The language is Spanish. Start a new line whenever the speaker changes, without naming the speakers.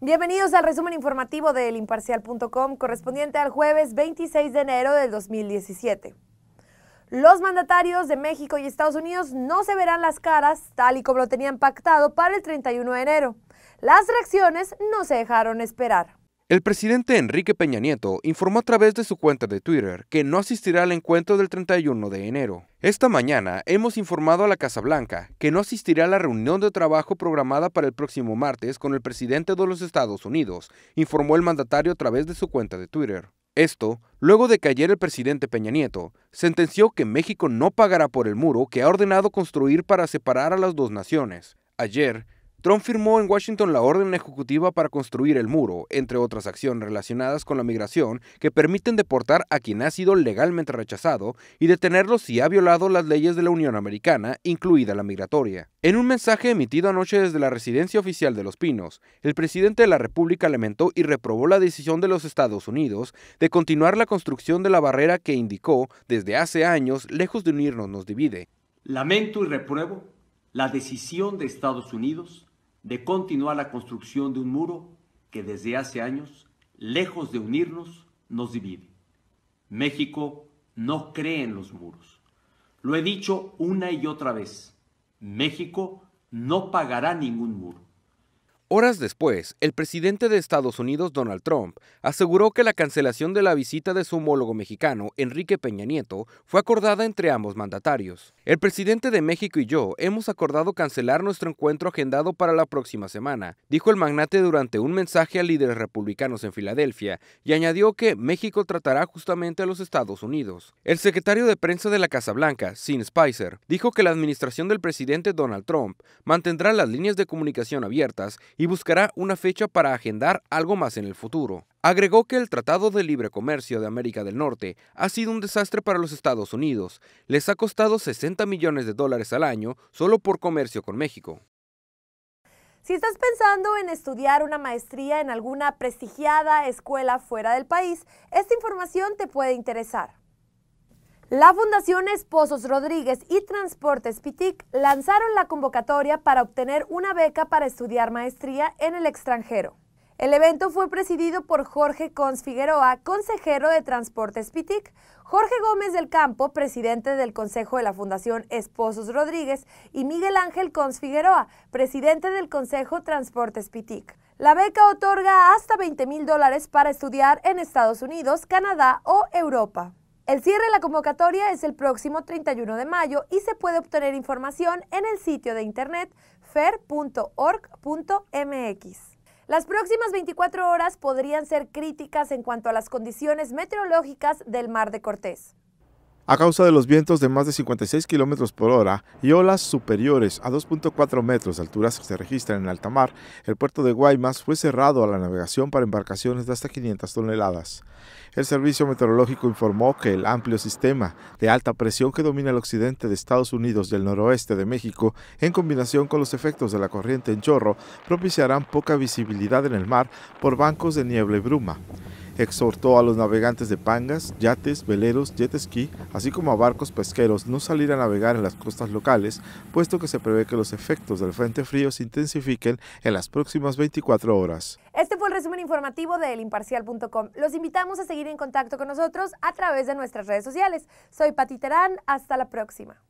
Bienvenidos al resumen informativo de Imparcial.com correspondiente al jueves 26 de enero del 2017. Los mandatarios de México y Estados Unidos no se verán las caras tal y como lo tenían pactado para el 31 de enero. Las reacciones no se dejaron esperar.
El presidente Enrique Peña Nieto informó a través de su cuenta de Twitter que no asistirá al encuentro del 31 de enero. Esta mañana hemos informado a la Casa Blanca que no asistirá a la reunión de trabajo programada para el próximo martes con el presidente de los Estados Unidos, informó el mandatario a través de su cuenta de Twitter. Esto, luego de que ayer el presidente Peña Nieto sentenció que México no pagará por el muro que ha ordenado construir para separar a las dos naciones. Ayer, Trump firmó en Washington la orden ejecutiva para construir el muro, entre otras acciones relacionadas con la migración que permiten deportar a quien ha sido legalmente rechazado y detenerlo si ha violado las leyes de la Unión Americana, incluida la migratoria. En un mensaje emitido anoche desde la residencia oficial de Los Pinos, el presidente de la República lamentó y reprobó la decisión de los Estados Unidos de continuar la construcción de la barrera que indicó desde hace años, lejos de unirnos, nos divide. Lamento y repruebo la decisión de Estados Unidos de continuar la construcción de un muro que desde hace años, lejos de unirnos, nos divide. México no cree en los muros. Lo he dicho una y otra vez. México no pagará ningún muro. Horas después, el presidente de Estados Unidos, Donald Trump, aseguró que la cancelación de la visita de su homólogo mexicano, Enrique Peña Nieto, fue acordada entre ambos mandatarios. El presidente de México y yo hemos acordado cancelar nuestro encuentro agendado para la próxima semana, dijo el magnate durante un mensaje a líderes republicanos en Filadelfia, y añadió que México tratará justamente a los Estados Unidos. El secretario de prensa de la Casa Blanca, Sean Spicer, dijo que la administración del presidente Donald Trump mantendrá las líneas de comunicación abiertas y buscará una fecha para agendar algo más en el futuro. Agregó que el Tratado de Libre Comercio de América del Norte ha sido un desastre para los Estados Unidos. Les ha costado 60 millones de dólares al año solo por comercio con México.
Si estás pensando en estudiar una maestría en alguna prestigiada escuela fuera del país, esta información te puede interesar. La Fundación Esposos Rodríguez y Transportes PITIC lanzaron la convocatoria para obtener una beca para estudiar maestría en el extranjero. El evento fue presidido por Jorge Cons Figueroa, consejero de Transportes PITIC, Jorge Gómez del Campo, presidente del Consejo de la Fundación Esposos Rodríguez, y Miguel Ángel Cons Figueroa, presidente del Consejo Transportes PITIC. La beca otorga hasta 20 mil dólares para estudiar en Estados Unidos, Canadá o Europa. El cierre de la convocatoria es el próximo 31 de mayo y se puede obtener información en el sitio de internet fer.org.mx. Las próximas 24 horas podrían ser críticas en cuanto a las condiciones meteorológicas del Mar de Cortés.
A causa de los vientos de más de 56 kilómetros por hora y olas superiores a 2.4 metros de altura que se registran en alta mar, el puerto de Guaymas fue cerrado a la navegación para embarcaciones de hasta 500 toneladas. El Servicio Meteorológico informó que el amplio sistema de alta presión que domina el occidente de Estados Unidos y el noroeste de México, en combinación con los efectos de la corriente en chorro, propiciarán poca visibilidad en el mar por bancos de niebla y bruma exhortó a los navegantes de pangas, yates, veleros, jet ski, así como a barcos pesqueros no salir a navegar en las costas locales, puesto que se prevé que los efectos del Frente Frío se intensifiquen en las próximas 24 horas.
Este fue el resumen informativo de elimparcial.com. Los invitamos a seguir en contacto con nosotros a través de nuestras redes sociales. Soy Pati Terán, hasta la próxima.